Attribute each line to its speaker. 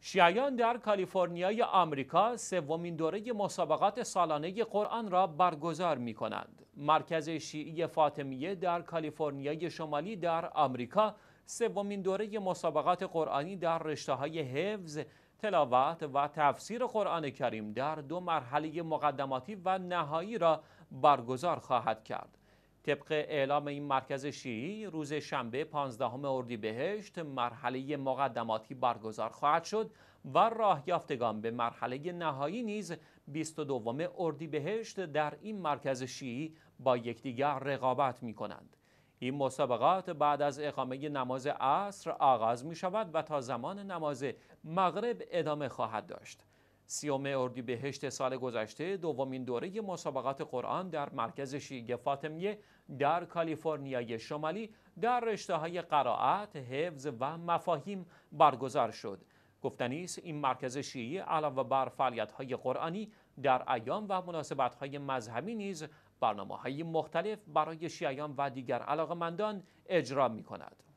Speaker 1: شیعیان در کالیفرنیای آمریکا سومین دوره مسابقات سالانه قرآن را برگزار می کنند. مرکز شیعی فاطمیه در کالیفرنیای شمالی در آمریکا سومین دوره مسابقات قرآنی در رشته های حفظ، تلاوت و تفسیر قرآن کریم در دو مرحله مقدماتی و نهایی را برگزار خواهد کرد. طبق اعلام این مرکز شیعی روز شنبه 15 اردیبهشت مرحله مقدماتی برگزار خواهد شد و راه یافتگان به مرحله نهایی نیز 22 اردیبهشت در این مرکز شیعی با یکدیگر رقابت می کنند. این مسابقات بعد از اقامه نماز عصر آغاز می شود و تا زمان نماز مغرب ادامه خواهد داشت. سیوم اردیبهشت سال گذشته دومین دوره مسابقات قرآن در مرکز شیعه فاطمیه در کالیفرنیای شمالی در رشته های قرائت، حفظ و مفاهیم برگزار شد. گفتنی است این مرکز شیعی علاوه بر فعالیت های قرآنی در ایام و مناسبت های مذهبی نیز برنامه های مختلف برای شیعیان و دیگر علاقمندان اجرا می کند.